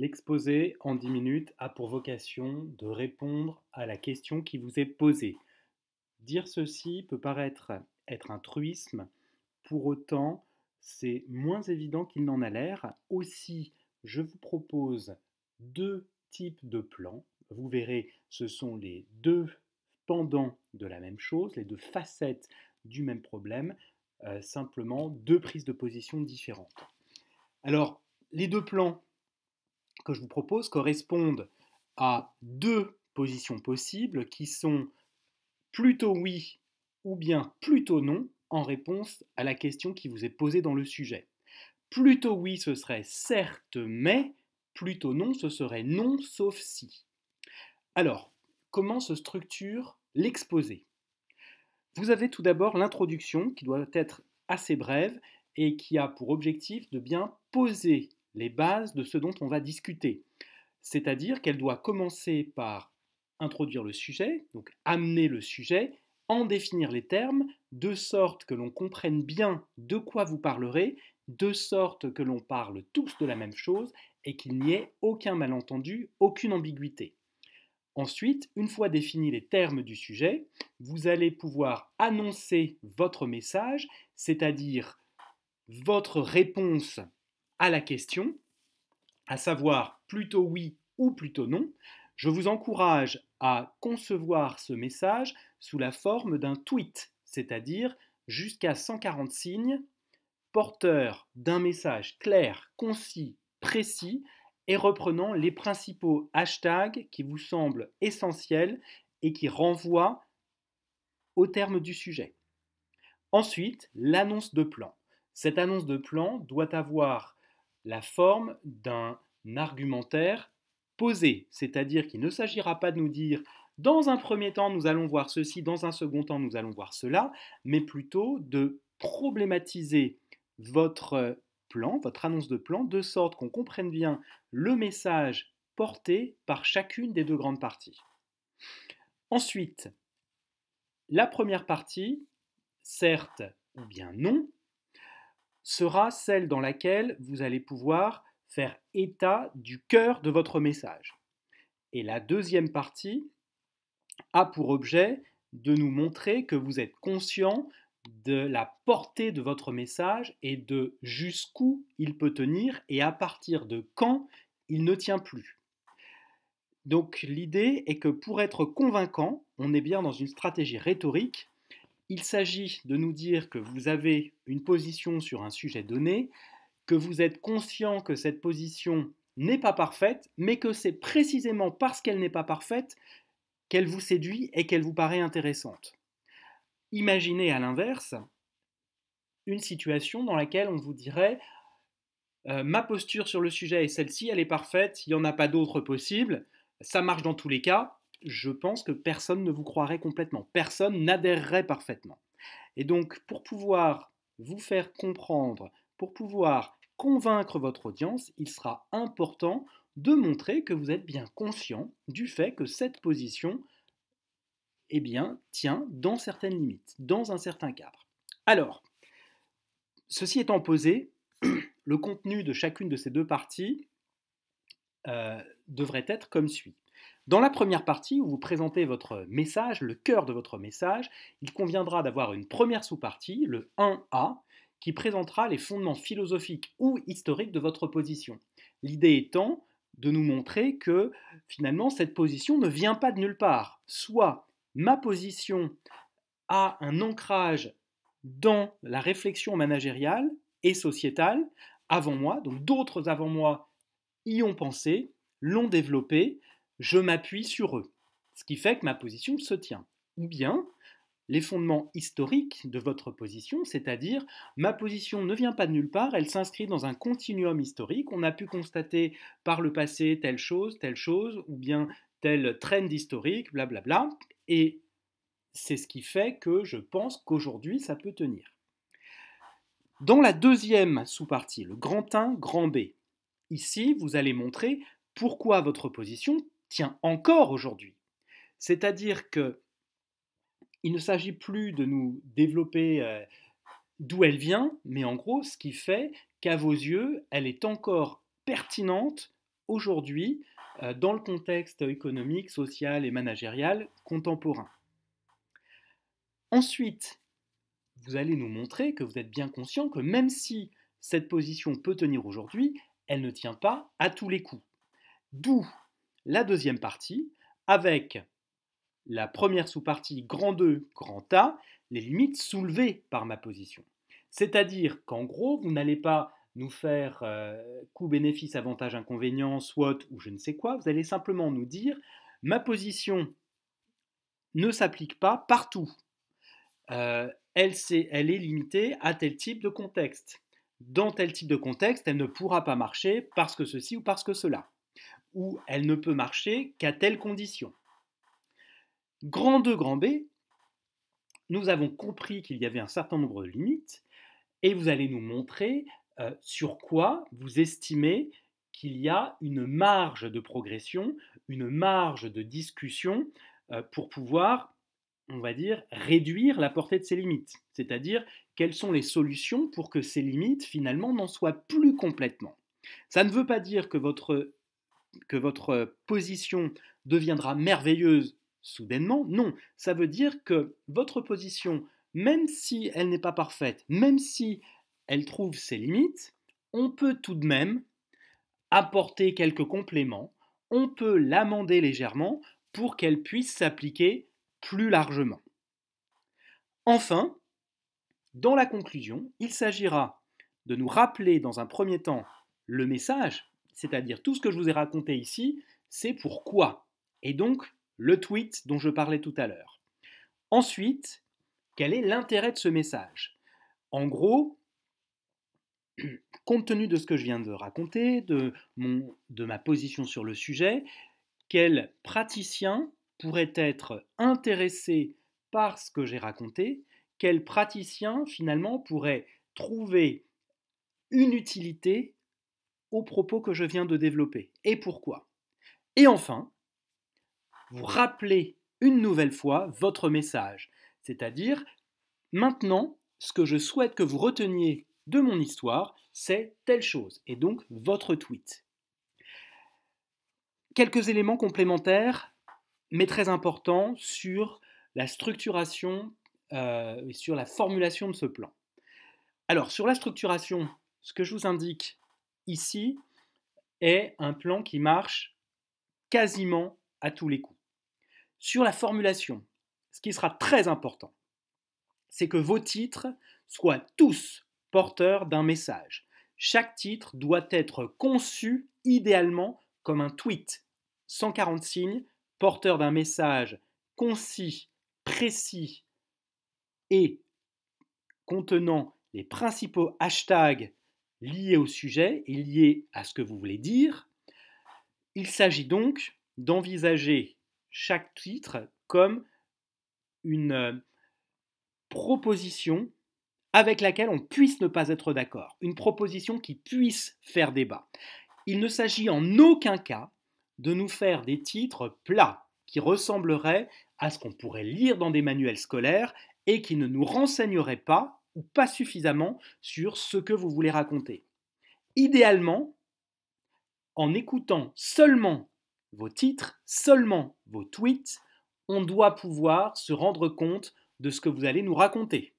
L'exposé en 10 minutes a pour vocation de répondre à la question qui vous est posée. Dire ceci peut paraître être un truisme, pour autant c'est moins évident qu'il n'en a l'air. Aussi, je vous propose deux types de plans. Vous verrez, ce sont les deux pendants de la même chose, les deux facettes du même problème, euh, simplement deux prises de position différentes. Alors, les deux plans que je vous propose correspondent à deux positions possibles qui sont plutôt oui ou bien plutôt non en réponse à la question qui vous est posée dans le sujet. Plutôt oui, ce serait certes mais, plutôt non, ce serait non sauf si. Alors, comment se structure l'exposé Vous avez tout d'abord l'introduction qui doit être assez brève et qui a pour objectif de bien poser les bases de ce dont on va discuter. C'est-à-dire qu'elle doit commencer par introduire le sujet, donc amener le sujet, en définir les termes, de sorte que l'on comprenne bien de quoi vous parlerez, de sorte que l'on parle tous de la même chose et qu'il n'y ait aucun malentendu, aucune ambiguïté. Ensuite, une fois définis les termes du sujet, vous allez pouvoir annoncer votre message, c'est-à-dire votre réponse à la question, à savoir plutôt oui ou plutôt non, je vous encourage à concevoir ce message sous la forme d'un tweet, c'est-à-dire jusqu'à 140 signes, porteur d'un message clair, concis, précis et reprenant les principaux hashtags qui vous semblent essentiels et qui renvoient au terme du sujet. Ensuite, l'annonce de plan. Cette annonce de plan doit avoir la forme d'un argumentaire posé, c'est-à-dire qu'il ne s'agira pas de nous dire dans un premier temps nous allons voir ceci, dans un second temps nous allons voir cela, mais plutôt de problématiser votre plan, votre annonce de plan, de sorte qu'on comprenne bien le message porté par chacune des deux grandes parties. Ensuite, la première partie, certes ou bien non, sera celle dans laquelle vous allez pouvoir faire état du cœur de votre message. Et la deuxième partie a pour objet de nous montrer que vous êtes conscient de la portée de votre message et de jusqu'où il peut tenir et à partir de quand il ne tient plus. Donc l'idée est que pour être convaincant, on est bien dans une stratégie rhétorique il s'agit de nous dire que vous avez une position sur un sujet donné, que vous êtes conscient que cette position n'est pas parfaite, mais que c'est précisément parce qu'elle n'est pas parfaite qu'elle vous séduit et qu'elle vous paraît intéressante. Imaginez à l'inverse une situation dans laquelle on vous dirait euh, ma posture sur le sujet est celle-ci, elle est parfaite, il n'y en a pas d'autre possible, ça marche dans tous les cas, je pense que personne ne vous croirait complètement, personne n'adhérerait parfaitement. Et donc, pour pouvoir vous faire comprendre, pour pouvoir convaincre votre audience, il sera important de montrer que vous êtes bien conscient du fait que cette position, eh bien, tient dans certaines limites, dans un certain cadre. Alors, ceci étant posé, le contenu de chacune de ces deux parties euh, devrait être comme suit. Dans la première partie, où vous présentez votre message, le cœur de votre message, il conviendra d'avoir une première sous-partie, le 1A, qui présentera les fondements philosophiques ou historiques de votre position. L'idée étant de nous montrer que finalement cette position ne vient pas de nulle part. Soit ma position a un ancrage dans la réflexion managériale et sociétale avant moi, donc d'autres avant moi y ont pensé, l'ont développé, je m'appuie sur eux, ce qui fait que ma position se tient. Ou bien, les fondements historiques de votre position, c'est-à-dire ma position ne vient pas de nulle part, elle s'inscrit dans un continuum historique, on a pu constater par le passé telle chose, telle chose, ou bien telle trend historique, blablabla, et c'est ce qui fait que je pense qu'aujourd'hui ça peut tenir. Dans la deuxième sous-partie, le grand 1, grand B, ici vous allez montrer pourquoi votre position tient encore aujourd'hui. C'est-à-dire que il ne s'agit plus de nous développer euh, d'où elle vient, mais en gros, ce qui fait qu'à vos yeux, elle est encore pertinente aujourd'hui euh, dans le contexte économique, social et managérial contemporain. Ensuite, vous allez nous montrer que vous êtes bien conscient que même si cette position peut tenir aujourd'hui, elle ne tient pas à tous les coups. D'où la deuxième partie avec la première sous-partie grand 2, grand A, les limites soulevées par ma position. C'est-à-dire qu'en gros, vous n'allez pas nous faire euh, coût, bénéfice, avantage, inconvénient, SWOT ou je ne sais quoi, vous allez simplement nous dire ma position ne s'applique pas partout. Euh, elle, elle est limitée à tel type de contexte. Dans tel type de contexte, elle ne pourra pas marcher parce que ceci ou parce que cela où elle ne peut marcher qu'à telle condition. Grand 2, grand B, nous avons compris qu'il y avait un certain nombre de limites et vous allez nous montrer euh, sur quoi vous estimez qu'il y a une marge de progression, une marge de discussion euh, pour pouvoir, on va dire, réduire la portée de ces limites. C'est-à-dire, quelles sont les solutions pour que ces limites, finalement, n'en soient plus complètement. Ça ne veut pas dire que votre que votre position deviendra merveilleuse soudainement. Non, ça veut dire que votre position, même si elle n'est pas parfaite, même si elle trouve ses limites, on peut tout de même apporter quelques compléments, on peut l'amender légèrement pour qu'elle puisse s'appliquer plus largement. Enfin, dans la conclusion, il s'agira de nous rappeler dans un premier temps le message c'est-à-dire tout ce que je vous ai raconté ici, c'est pourquoi. Et donc, le tweet dont je parlais tout à l'heure. Ensuite, quel est l'intérêt de ce message En gros, compte tenu de ce que je viens de raconter, de, mon, de ma position sur le sujet, quel praticien pourrait être intéressé par ce que j'ai raconté Quel praticien finalement pourrait trouver une utilité aux propos que je viens de développer et pourquoi. Et enfin, vous rappelez une nouvelle fois votre message, c'est-à-dire maintenant, ce que je souhaite que vous reteniez de mon histoire, c'est telle chose, et donc votre tweet. Quelques éléments complémentaires, mais très importants, sur la structuration euh, et sur la formulation de ce plan. Alors, sur la structuration, ce que je vous indique, ici est un plan qui marche quasiment à tous les coups. Sur la formulation, ce qui sera très important, c'est que vos titres soient tous porteurs d'un message. Chaque titre doit être conçu idéalement comme un tweet, 140 signes, porteur d'un message concis, précis et contenant les principaux hashtags lié au sujet et lié à ce que vous voulez dire. Il s'agit donc d'envisager chaque titre comme une euh, proposition avec laquelle on puisse ne pas être d'accord, une proposition qui puisse faire débat. Il ne s'agit en aucun cas de nous faire des titres plats qui ressembleraient à ce qu'on pourrait lire dans des manuels scolaires et qui ne nous renseigneraient pas pas suffisamment sur ce que vous voulez raconter. Idéalement, en écoutant seulement vos titres, seulement vos tweets, on doit pouvoir se rendre compte de ce que vous allez nous raconter.